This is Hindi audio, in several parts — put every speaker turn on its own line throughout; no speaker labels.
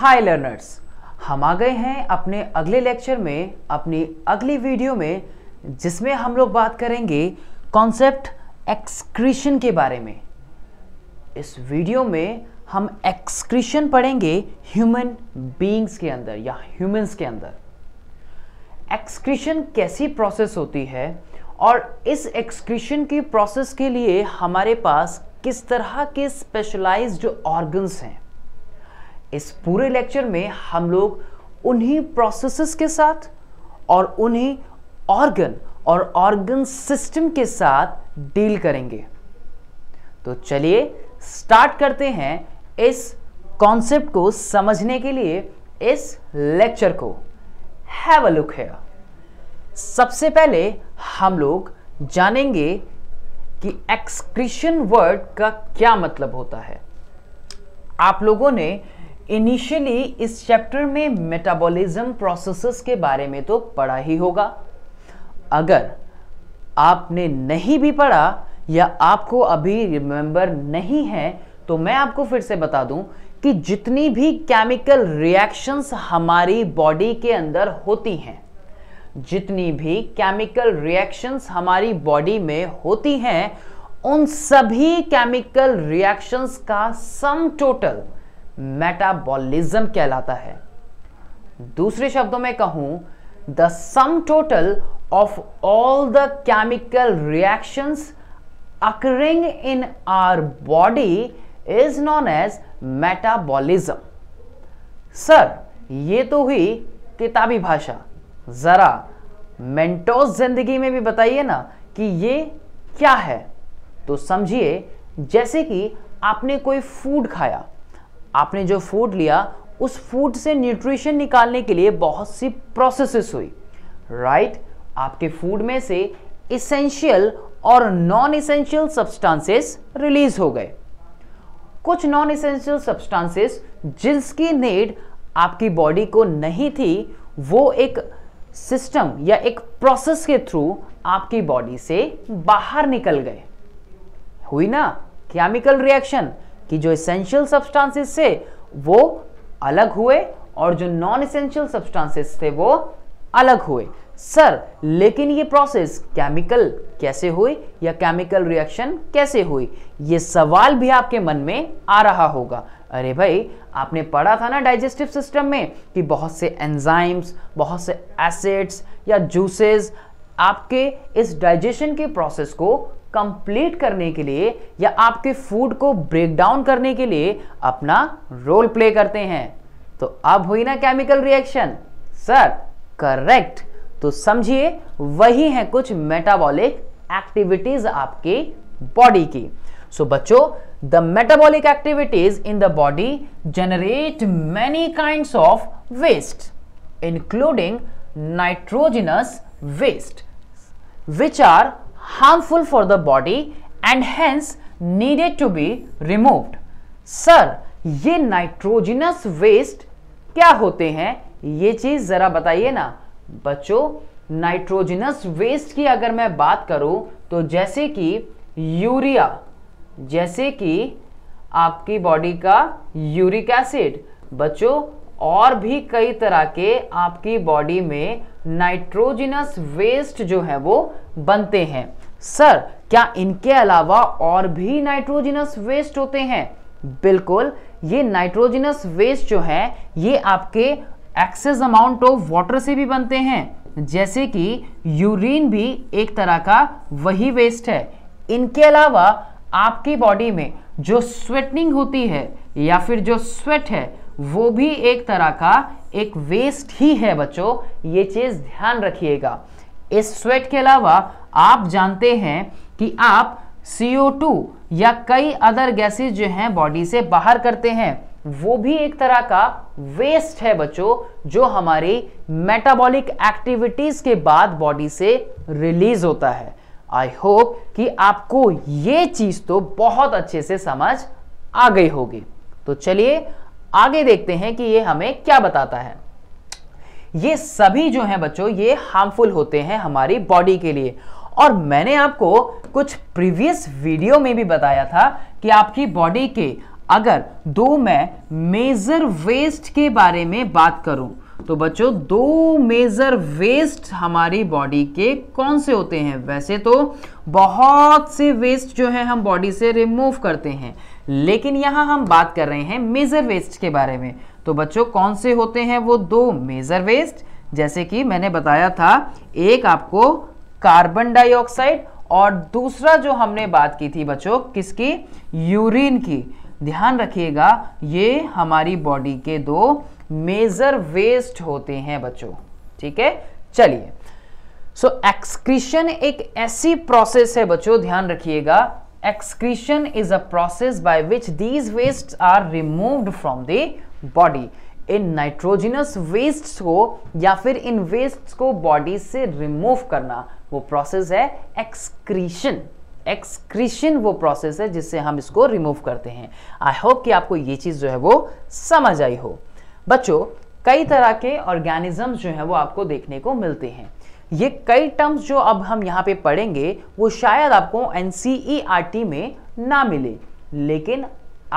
हाय लर्नर्स हम आ गए हैं अपने अगले लेक्चर में अपनी अगली वीडियो में जिसमें हम लोग बात करेंगे कॉन्सेप्ट एक्सक्रीशन के बारे में इस वीडियो में हम एक्सक्रीशन पढ़ेंगे ह्यूमन बींग्स के अंदर या ह्यूमंस के अंदर एक्सक्रीशन कैसी प्रोसेस होती है और इस एक्सक्रीशन की प्रोसेस के लिए हमारे पास किस तरह के स्पेशलाइज्ड ऑर्गन्स हैं इस पूरे लेक्चर में हम लोग उन्हीं प्रोसेसेस के साथ और उन्हीं ऑर्गन और ऑर्गन सिस्टम के साथ डील करेंगे तो चलिए स्टार्ट करते हैं इस कॉन्सेप्ट को समझने के लिए इस लेक्चर को हैव अ लुक है सबसे पहले हम लोग जानेंगे कि एक्सक्रीशन वर्ड का क्या मतलब होता है आप लोगों ने इनिशियली इस चैप्टर में मेटाबॉलिज्म प्रोसेसेस के बारे में तो पढ़ा ही होगा अगर आपने नहीं भी पढ़ा या आपको अभी रिमेंबर नहीं है तो मैं आपको फिर से बता दूं कि जितनी भी केमिकल रिएक्शंस हमारी बॉडी के अंदर होती हैं जितनी भी केमिकल रिएक्शंस हमारी बॉडी में होती हैं उन सभी केमिकल रिएक्शंस का सम टोटल मेटाबॉलिज्म कहलाता है दूसरे शब्दों में कहूं the sum total of all the chemical reactions occurring in our body is known as metabolism sir ये तो हुई किताबी भाषा जरा मेंटोस जिंदगी में भी बताइए ना कि ये क्या है तो समझिए जैसे कि आपने कोई फूड खाया आपने जो फूड लिया उस फूड से न्यूट्रिशन निकालने के लिए बहुत सी प्रोसेसेस हुई राइट right? आपके फूड में से इसेंशियल और नॉन इसेंशियल सब्सटेंसेस रिलीज हो गए कुछ नॉन इसेंशियल सब्सटेंसेस जिसकी नीड आपकी बॉडी को नहीं थी वो एक सिस्टम या एक प्रोसेस के थ्रू आपकी बॉडी से बाहर निकल गए हुई ना केमिकल रिएक्शन कि जो इसेंशियल सब्सटेंसेस थे वो अलग हुए और जो नॉन इसेंशियल सब्सटेंसेस थे वो अलग हुए सर लेकिन ये प्रोसेस केमिकल कैसे हुई या केमिकल रिएक्शन कैसे हुई ये सवाल भी आपके मन में आ रहा होगा अरे भाई आपने पढ़ा था ना डाइजेस्टिव सिस्टम में कि बहुत से एंजाइम्स बहुत से एसिड्स या जूसेस आपके इस डाइजेशन के प्रोसेस को कंप्लीट करने के लिए या आपके फूड को ब्रेक डाउन करने के लिए अपना रोल प्ले करते हैं तो अब हुई ना केमिकल रिएक्शन सर करेक्ट तो समझिए वही है कुछ मेटाबॉलिक एक्टिविटीज आपके बॉडी की सो so, बच्चों the metabolic activities in the body generate many kind of waste including nitrogenous waste which are harmful for the body and hence needed to be removed. Sir ये नाइट्रोजिनस वेस्ट क्या होते हैं ये चीज जरा बताइए ना बच्चों नाइट्रोजिनस वेस्ट की अगर मैं बात करूं तो जैसे कि यूरिया जैसे कि आपकी बॉडी का यूरिक एसिड बच्चों और भी कई तरह के आपकी बॉडी में नाइट्रोजिनस वेस्ट जो है वो बनते हैं सर क्या इनके अलावा और भी नाइट्रोजिनस वेस्ट होते हैं बिल्कुल ये नाइट्रोजिनस वेस्ट जो है ये आपके एक्सेस अमाउंट ऑफ वाटर से भी बनते हैं जैसे कि यूरिन भी एक तरह का वही वेस्ट है इनके अलावा आपकी बॉडी में जो स्वेटनिंग होती है या फिर जो स्वेट है वो भी एक तरह का एक वेस्ट ही है बच्चों ये चीज़ ध्यान रखिएगा इस स्वेट के अलावा आप जानते हैं कि आप CO2 या कई अदर गैसेस जो हैं बॉडी से बाहर करते हैं वो भी एक तरह का वेस्ट है बच्चों जो हमारी मेटाबॉलिक एक्टिविटीज के बाद बॉडी से रिलीज होता है आई होप कि आपको ये चीज तो बहुत अच्छे से समझ आ गई होगी तो चलिए आगे देखते हैं कि ये हमें क्या बताता है ये सभी जो हैं बच्चों ये हार्मफुल होते हैं हमारी बॉडी के लिए और मैंने आपको कुछ प्रीवियस वीडियो में भी बताया था कि आपकी बॉडी के अगर दो मैं मेजर वेस्ट के बारे में बात करूं तो बच्चों दो मेजर वेस्ट हमारी बॉडी के कौन से होते हैं वैसे तो बहुत से वेस्ट जो है हम बॉडी से रिमूव करते हैं लेकिन यहाँ हम बात कर रहे हैं मेजर वेस्ट के बारे में तो बच्चों कौन से होते हैं वो दो मेजर वेस्ट जैसे कि मैंने बताया था एक आपको कार्बन डाइऑक्साइड और दूसरा जो हमने बात की थी बच्चों किसकी यूरिन की ध्यान रखिएगा ये हमारी बॉडी के दो मेजर वेस्ट होते हैं बच्चों ठीक है चलिए सो एक्सक्रीशन एक ऐसी प्रोसेस है बच्चों ध्यान रखिएगा excretion is a process by which these waste are removed from the body इन नाइट्रोजिनस वेस्ट्स को या फिर इन वेस्ट्स को बॉडी से रिमूव करना वो प्रोसेस है एक्सक्रीशन एक्सक्रीशन वो प्रोसेस है जिससे हम इसको रिमूव करते हैं आई होप कि आपको ये चीज़ जो है वो समझ आई हो बच्चों कई तरह के ऑर्गेनिजम्स जो है वो आपको देखने को मिलते हैं ये कई टर्म्स जो अब हम यहाँ पे पढ़ेंगे वो शायद आपको एन e में ना मिले लेकिन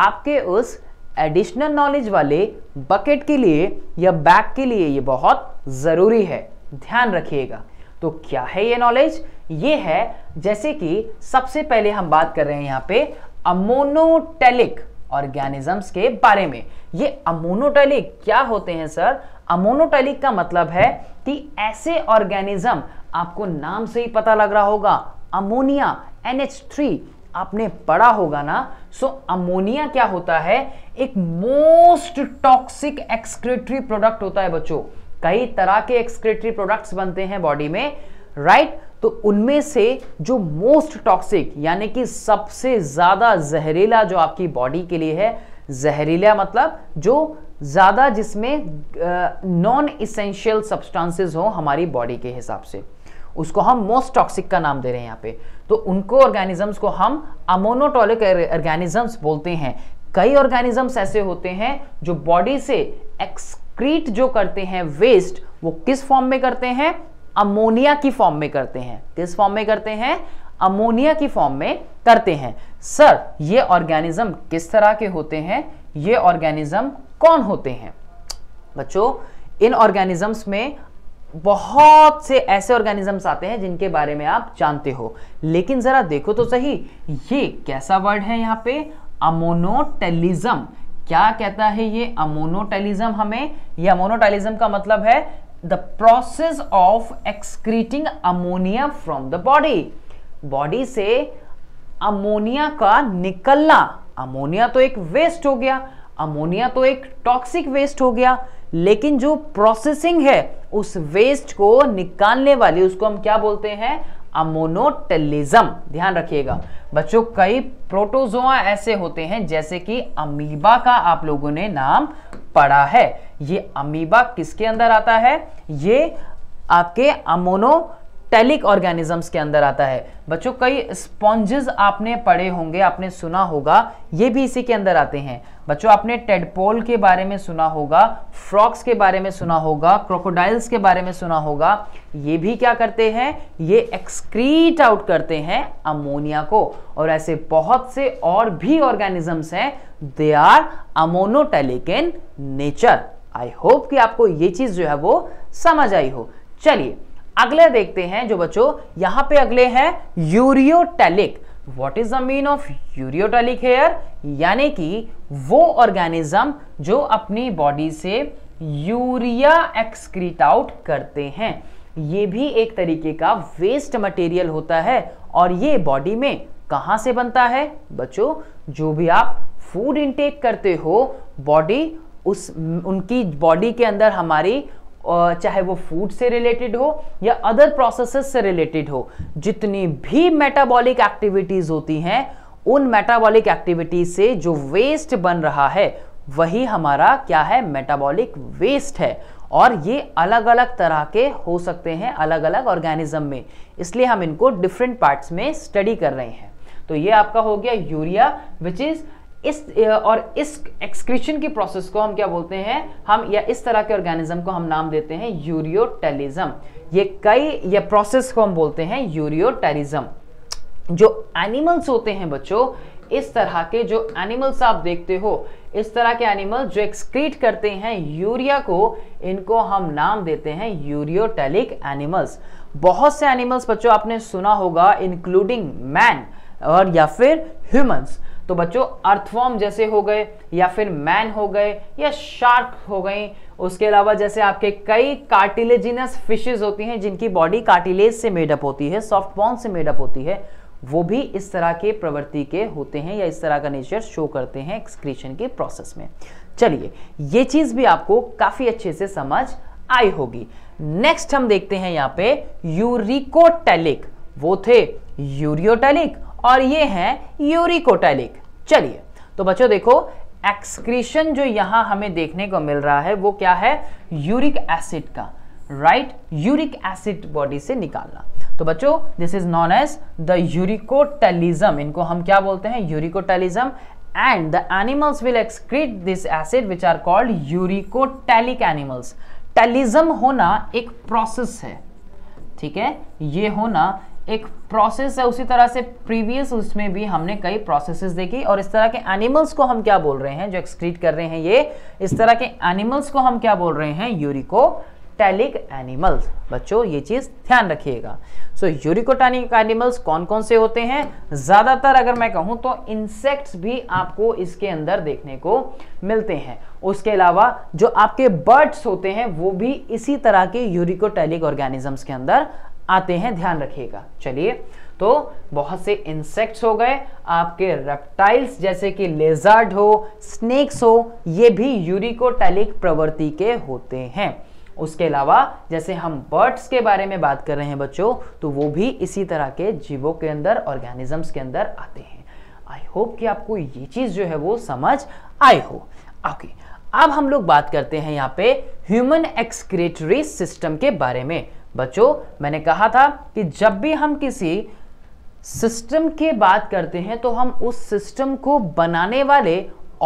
आपके उस एडिशनल नॉलेज वाले बकेट के लिए या बैग के लिए ये बहुत ज़रूरी है ध्यान रखिएगा तो क्या है ये नॉलेज ये है जैसे कि सबसे पहले हम बात कर रहे हैं यहाँ पे अमोनोटेलिक ऑर्गेनिजम्स के बारे में ये अमोनोटेलिक क्या होते हैं सर अमोनोटेलिक का मतलब है कि ऐसे ऑर्गेनिज्म आपको नाम से ही पता लग रहा होगा अमोनिया NH3 आपने पढ़ा होगा ना सो अमोनिया क्या होता है एक मोस्ट टॉक्सिक एक्सक्रेटरी प्रोडक्ट होता है बच्चों कई तरह के एक्सक्रेटरी प्रोडक्ट्स बनते हैं बॉडी में राइट right? तो उनमें से जो मोस्ट टॉक्सिक यानी कि सबसे ज्यादा जहरीला जो आपकी बॉडी के लिए है जहरीला मतलब जो ज्यादा जिसमें नॉन इसेंशियल सब्सटेंसेस हो हमारी बॉडी के हिसाब से उसको हम मोस्ट टॉक्सिक का नाम दे रहे हैं यहाँ पे तो उनको ऑर्गेनिजम्स को हम अमोनोटोलिक ऑर्गेनिजम्स बोलते हैं कई ऑर्गेनिजम्स ऐसे होते हैं जो बॉडी से एक्सक्रीट जो करते हैं वेस्ट वो किस फॉर्म में करते हैं अमोनिया की फॉर्म में करते हैं किस फॉर्म में करते हैं अमोनिया की फॉर्म में करते हैं सर ये ऑर्गेनिज्म किस तरह के होते हैं ये ऑर्गेनिज्म कौन होते हैं बच्चों इन ऑर्गेनिजम्स में बहुत से ऐसे ऑर्गेनिजम्स आते हैं जिनके बारे में आप जानते हो लेकिन ज़रा देखो तो सही ये कैसा वर्ड है यहाँ पे अमोनोटेलिज्म क्या कहता है ये अमोनोटेलिज्म हमें ये अमोनोटेलिज्म का मतलब है the process of excreting ammonia from the body body से अमोनिया का निकलना अमोनिया तो एक वेस्ट हो गया अमोनिया तो एक टॉक्सिक वेस्ट हो गया लेकिन जो प्रोसेसिंग है उस वेस्ट को निकालने वाली उसको हम क्या बोलते हैं अमोनोटेलिज्म ध्यान रखिएगा बच्चों कई प्रोटोजोआ ऐसे होते हैं जैसे कि अमीबा का आप लोगों ने नाम पढ़ा है ये अमीबा किसके अंदर आता है ये आपके अमोनो टेलिक ऑर्गेनिजम्स के अंदर आता है बच्चों कई स्पॉन्जेस आपने पढ़े होंगे आपने सुना होगा ये भी इसी के अंदर आते हैं बच्चों आपने टेडपोल के बारे में सुना होगा फ्रॉक्स के बारे में सुना होगा क्रोकोडाइल्स के बारे में सुना होगा ये भी क्या करते हैं ये एक्सक्रीट आउट करते हैं अमोनिया को और ऐसे बहुत से और भी ऑर्गेनिजम्स हैं they are ammonotelic in nature I hope कि आपको ये चीज़ जो है वो समझ आई हो चलिए अगले देखते हैं जो बच्चों यहां पे अगले हैं ureotelic what is the mean of ureotelic here यानी कि वो ऑर्गेनिज्म जो अपनी बॉडी से यूरिया एक्सक्रीट आउट करते हैं ये भी एक तरीके का वेस्ट मटेरियल होता है और ये बॉडी में कहा से बनता है बच्चों जो भी आप फूड इंटेक करते हो बॉडी उस उनकी बॉडी के अंदर हमारी चाहे वो फूड से रिलेटेड हो या अदर प्रोसेसेस से रिलेटेड हो जितनी भी मेटाबॉलिक एक्टिविटीज़ होती हैं उन मेटाबॉलिक एक्टिविटीज से जो वेस्ट बन रहा है वही हमारा क्या है मेटाबॉलिक वेस्ट है और ये अलग अलग तरह के हो सकते हैं अलग अलग ऑर्गेनिज्म में इसलिए हम इनको डिफरेंट पार्ट्स में स्टडी कर रहे हैं तो ये आपका हो गया यूरिया विच इज़ इस और इस एक्सक्रीशन की प्रोसेस को हम क्या बोलते हैं हम या इस तरह के ऑर्गेनिज्म को हम नाम देते हैं यूरियोटेलिज्म ये कई ये प्रोसेस को हम बोलते हैं यूरियोटेलिज्म जो एनिमल्स होते हैं बच्चों इस तरह के जो एनिमल्स आप देखते हो इस तरह के एनिमल जो एक्सक्रीट करते हैं यूरिया को इनको हम नाम देते हैं यूरियोटेलिक एनिमल्स बहुत से एनिमल्स बच्चों आपने सुना होगा इंक्लूडिंग मैन और या फिर ह्यूमंस तो बच्चों अर्थवॉर्म जैसे हो गए या फिर मैन हो गए या शार्क हो गई उसके अलावा जैसे आपके कई कार्टिलेजिनस फिशेज होती हैं जिनकी बॉडी कार्टिलेज से मेडअप होती है सॉफ्ट बॉन्स से मेडअप होती है वो भी इस तरह के प्रवृत्ति के होते हैं या इस तरह का नेचर शो करते हैं एक्सक्रीशन के प्रोसेस में चलिए ये चीज़ भी आपको काफ़ी अच्छे से समझ आई होगी नेक्स्ट हम देखते हैं यहाँ पे यूरिकोटेलिक वो थे यूरियोटेलिक और ये है यूरिकोटैलिक चलिए तो बच्चों देखो एक्सक्रीशन जो यहां हमें देखने को मिल रहा है वो क्या है यूरिक एसिड का राइट यूरिक एसिड बॉडी से निकालना तो बच्चों this is known as the uricotelism इनको हम क्या बोलते हैं uricotelism and the animals will excrete this acid which are called uricotelic animals टेलिज्म होना एक प्रोसेस है ठीक है ये होना एक प्रोसेस है उसी तरह से प्रीवियस उसमें भी हमने कई प्रोसेसेस देखी और इस तरह के एनिमल्स को हम क्या बोल रहे हैं जो एक्सक्रीट कर रहे हैं ये इस तरह के एनिमल्स को हम क्या बोल रहे हैं यूरिको टैलिक एनिमल्स बच्चों ये चीज़ ध्यान रखिएगा सो so, यूरिकोटैनिक एनिमल्स कौन कौन से होते हैं ज़्यादातर अगर मैं कहूं तो इंसेक्ट्स भी आपको इसके अंदर देखने को मिलते हैं उसके अलावा जो आपके बर्ड्स होते हैं वो भी इसी तरह के यूरिकोटैलिक ऑर्गेनिजम्स के अंदर आते हैं ध्यान रखिएगा चलिए तो बहुत से इंसेक्ट्स हो गए आपके रेप्टाइल्स जैसे कि लेजर्ड हो स्नेक्स हो ये भी यूरिकोटैलिक प्रवृत्ति के होते हैं उसके अलावा जैसे हम बर्ड्स के बारे में बात कर रहे हैं बच्चों तो वो भी इसी तरह के जीवों के अंदर ऑर्गेनिजम्स के अंदर आते हैं आई होप कि आपको ये चीज़ जो है वो समझ आए हो ओके अब हम लोग बात करते हैं यहाँ पे ह्यूमन एक्सक्रेटरी सिस्टम के बारे में बच्चों मैंने कहा था कि जब भी हम किसी सिस्टम की बात करते हैं तो हम उस सिस्टम को बनाने वाले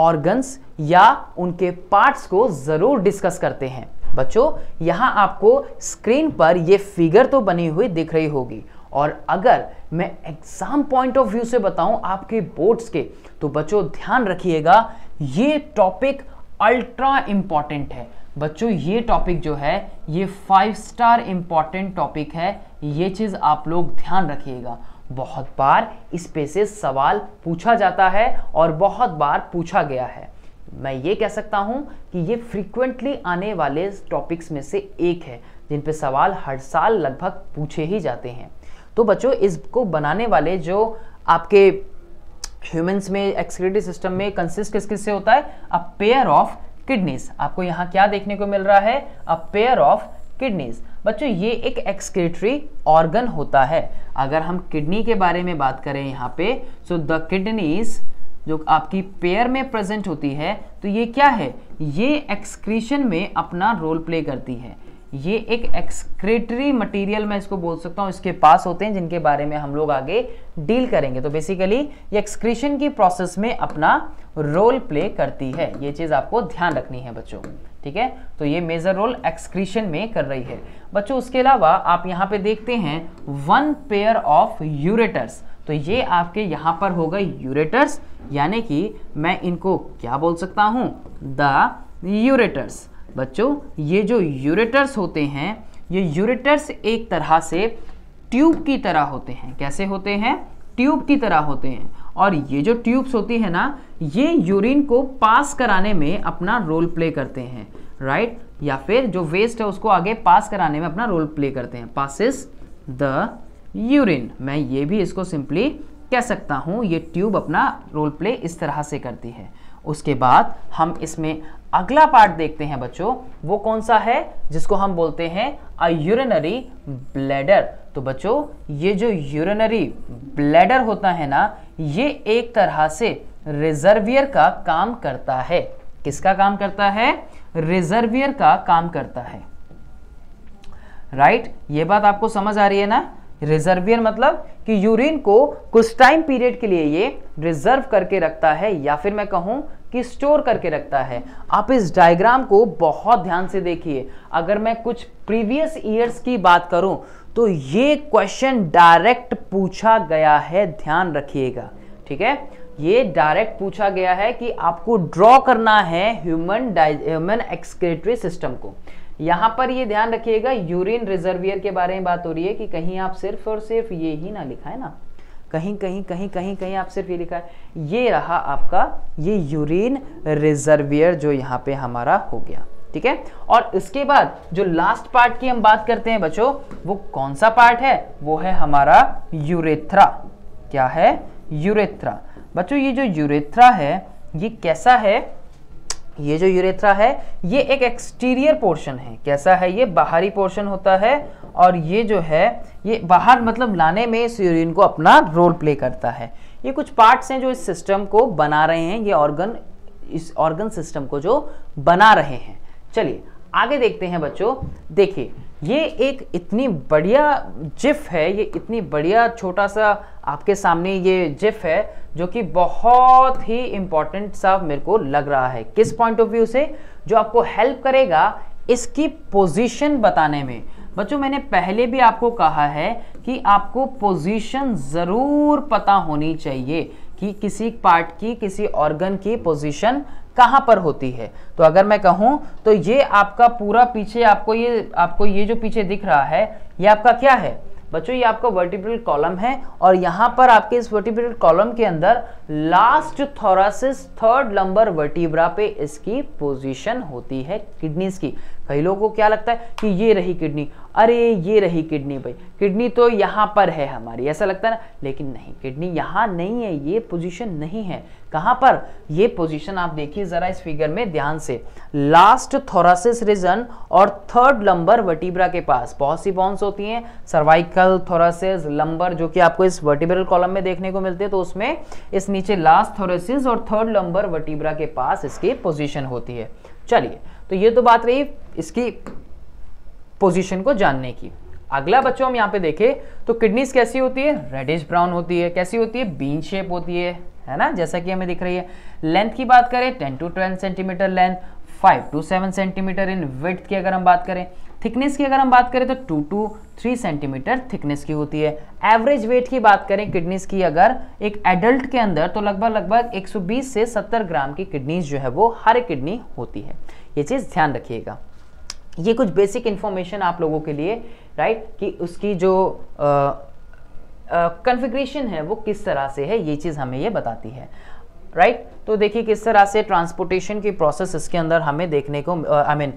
ऑर्गन्स या उनके पार्ट्स को ज़रूर डिस्कस करते हैं बच्चों यहां आपको स्क्रीन पर ये फिगर तो बनी हुई दिख रही होगी और अगर मैं एग्ज़ाम पॉइंट ऑफ व्यू से बताऊं आपके बोर्ड्स के तो बच्चों ध्यान रखिएगा ये टॉपिक अल्ट्रा इंपॉर्टेंट है बच्चों ये टॉपिक जो है ये फाइव स्टार इम्पॉर्टेंट टॉपिक है ये चीज़ आप लोग ध्यान रखिएगा बहुत बार इस पे से सवाल पूछा जाता है और बहुत बार पूछा गया है मैं ये कह सकता हूँ कि ये फ्रीक्वेंटली आने वाले टॉपिक्स में से एक है जिन पे सवाल हर साल लगभग पूछे ही जाते हैं तो बच्चों इसको बनाने वाले जो आपके ह्यूमंस में एक्सक्रेटिव सिस्टम में कंसिस्ट किस किस से होता है अ पेयर ऑफ किडनीज आपको यहाँ क्या देखने को मिल रहा है अ पेयर ऑफ किडनीज बच्चों ये एक एक्सक्रेटरी ऑर्गन होता है अगर हम किडनी के बारे में बात करें यहाँ पे सो द किडनीज जो आपकी पेयर में प्रेजेंट होती है तो ये क्या है ये एक्सक्रीशन में अपना रोल प्ले करती है ये एक एक्सक्रेटरी मटेरियल मैं इसको बोल सकता हूँ इसके पास होते हैं जिनके बारे में हम लोग आगे डील करेंगे तो बेसिकली ये एक्सक्रीशन की प्रोसेस में अपना रोल प्ले करती है ये चीज़ आपको ध्यान रखनी है बच्चों ठीक है तो ये मेजर रोल एक्सक्रीशन में कर रही है बच्चों उसके अलावा आप यहाँ पे देखते हैं वन पेयर ऑफ यूरेटर्स तो ये आपके यहाँ पर हो गए यूरेटर्स यानी कि मैं इनको क्या बोल सकता हूँ द यूरेटर्स बच्चों ये जो यूरेटर्स होते हैं ये यूरेटर्स एक तरह से ट्यूब की तरह होते हैं कैसे होते हैं ट्यूब की तरह होते हैं और ये जो ट्यूब्स होती है ना ये यूरिन को पास कराने में अपना रोल प्ले करते हैं राइट या फिर जो वेस्ट है उसको आगे पास कराने में अपना रोल प्ले करते हैं पासिस द यूरिन मैं ये भी इसको सिंपली कह सकता हूँ ये ट्यूब अपना रोल प्ले इस तरह से करती है उसके बाद हम इसमें अगला पार्ट देखते हैं बच्चों वो कौन सा है जिसको हम बोलते हैं अ यूरिनरी ब्लैडर तो बच्चों ये जो यूरिनरी ब्लैडर होता है ना ये एक तरह से रिजर्वियर का काम करता है किसका काम करता है रिजर्वियर का काम करता है राइट right? ये बात आपको समझ आ रही है ना रिजर्वियर मतलब कि यूरिन को कुछ टाइम पीरियड के लिए ये रिजर्व करके रखता है या फिर मैं कहूँ कि स्टोर करके रखता है आप इस डायग्राम को बहुत ध्यान से देखिए अगर मैं कुछ प्रीवियस ईयर्स की बात करूं तो ये क्वेश्चन डायरेक्ट पूछा गया है ध्यान रखिएगा ठीक है ये डायरेक्ट पूछा गया है कि आपको ड्रॉ करना है ह्यूमन ह्यूमन एक्सक्रेटरी सिस्टम को यहाँ पर ये ध्यान रखिएगा यूरिन रिजर्वियर के बारे में बात हो रही है कि कहीं आप सिर्फ और सिर्फ ये ही ना लिखा है ना कहीं कहीं कहीं कहीं कहीं आप सिर्फ ये लिखा है ये रहा आपका ये यूरिन रिजर्वियर जो यहाँ पे हमारा हो गया ठीक है और इसके बाद जो लास्ट पार्ट की हम बात करते हैं बच्चों वो कौन सा पार्ट है वो है हमारा यूरेथ्रा क्या है यूरेथ्रा बच्चों ये जो यूरेथ्रा है ये कैसा है ये जो यूरेथ्रा है ये एक एक्सटीरियर पोर्शन है कैसा है ये बाहरी पोर्शन होता है और ये जो है ये बाहर मतलब लाने में इस यूरिन को अपना रोल प्ले करता है ये कुछ पार्ट्स हैं जो इस सिस्टम को बना रहे हैं ये ऑर्गन इस ऑर्गन सिस्टम को जो बना रहे हैं चलिए आगे देखते हैं बच्चों देखिए ये एक इतनी बढ़िया जिफ है ये इतनी बढ़िया छोटा सा आपके सामने ये जिफ है जो कि बहुत ही इम्पॉर्टेंट सा मेरे को लग रहा है किस पॉइंट ऑफ व्यू से जो आपको हेल्प करेगा इसकी पोजीशन बताने में बच्चों मैंने पहले भी आपको कहा है कि आपको पोजीशन ज़रूर पता होनी चाहिए कि किसी पार्ट की किसी ऑर्गन की पोजीशन कहाँ पर होती है तो अगर मैं कहूँ तो ये आपका पूरा पीछे आपको ये आपको ये जो पीछे दिख रहा है ये आपका क्या है बच्चों ये आपका वर्टिब्रल कॉलम है और यहाँ पर आपके इस वर्टिब्रल कॉलम के अंदर last thoracic third lumbar vertebra पे इसकी पोजीशन होती है किडनीज की कई लोगों को क्या लगता है कि ये रही किडनी अरे ये रही किडनी भाई किडनी तो यहाँ पर है हमारी ऐसा लगता है ना लेकिन नहीं किडनी यहाँ नहीं है ये पोजीशन नहीं है कहां पर ये पोजीशन आप देखिए जरा इस फिगर में ध्यान से लास्ट थोरासिस रीजन और थर्ड लंबर वर्टिब्रा के पास बहुत सी बॉन्स होती हैं सर्वाइकल थोरासिस लंबर जो कि आपको इस वर्टिब्रल कॉलम में देखने को मिलते हैं तो उसमें इस नीचे लास्ट थोरासिस और थर्ड लंबर वर्टिब्रा के पास इसकी पोजिशन होती है चलिए तो ये तो बात रही इसकी पोजिशन को जानने की अगला बच्चों हम यहाँ पे देखें तो किडनीज कैसी होती है रेडिश ब्राउन होती है कैसी होती है बीन शेप होती है है ना जैसा कि हमें दिख रही है लेंथ की बात करें ten to twelve centimetre length five to seven centimetre in width की अगर हम बात करें थिकनेस की अगर हम बात करें तो two to three centimetre thickness की होती है एवरेज वेट की बात करें किडनीज की अगर एक एडल्ट के अंदर तो लगभग लगभग 120 से 70 ग्राम की किडनीज जो है वो हर किडनी होती है ये चीज़ ध्यान रखिएगा ये कुछ बेसिक इन्फॉर्मेशन आप लोगों के लिए राइट कि उसकी जो आ, कन्फिग्रेशन है वो किस तरह से है ये चीज़ हमें ये बताती है राइट right? तो देखिए किस तरह से ट्रांसपोर्टेशन की प्रोसेस इसके अंदर हमें देखने को आई मीन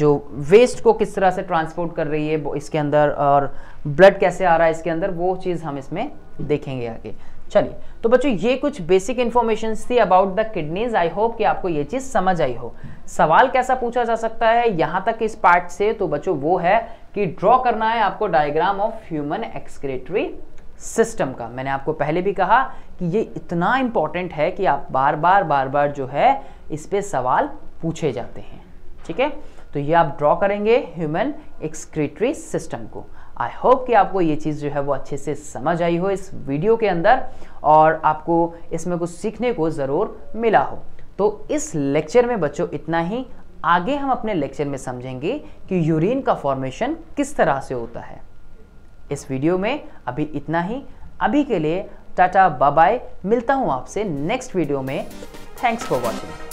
जो वेस्ट को किस तरह से ट्रांसपोर्ट कर रही है इसके अंदर और ब्लड कैसे आ रहा है इसके अंदर वो चीज़ हम इसमें देखेंगे आगे चलिए तो बच्चों ये कुछ बेसिक इन्फॉर्मेशन थी about the kidneys I hope कि आपको ये चीज़ समझ आई हो सवाल कैसा पूछा जा सकता है यहाँ तक इस पार्ट से तो बच्चों वो है कि ड्रॉ करना है आपको diagram of human excretory system का मैंने आपको पहले भी कहा कि ये इतना इम्पॉर्टेंट है कि आप बार बार बार बार जो है इस पर सवाल पूछे जाते हैं ठीक है तो ये आप ड्रॉ करेंगे ह्यूमन एक्सक्रेटरी सिस्टम को आई होप कि आपको ये चीज़ जो है वो अच्छे से समझ आई हो इस वीडियो के अंदर और आपको इसमें कुछ सीखने को ज़रूर मिला हो तो इस लेक्चर में बच्चों इतना ही आगे हम अपने लेक्चर में समझेंगे कि यूरिन का फॉर्मेशन किस तरह से होता है इस वीडियो में अभी इतना ही अभी के लिए टाटा बाय मिलता हूँ आपसे नेक्स्ट वीडियो में थैंक्स फॉर वॉचिंग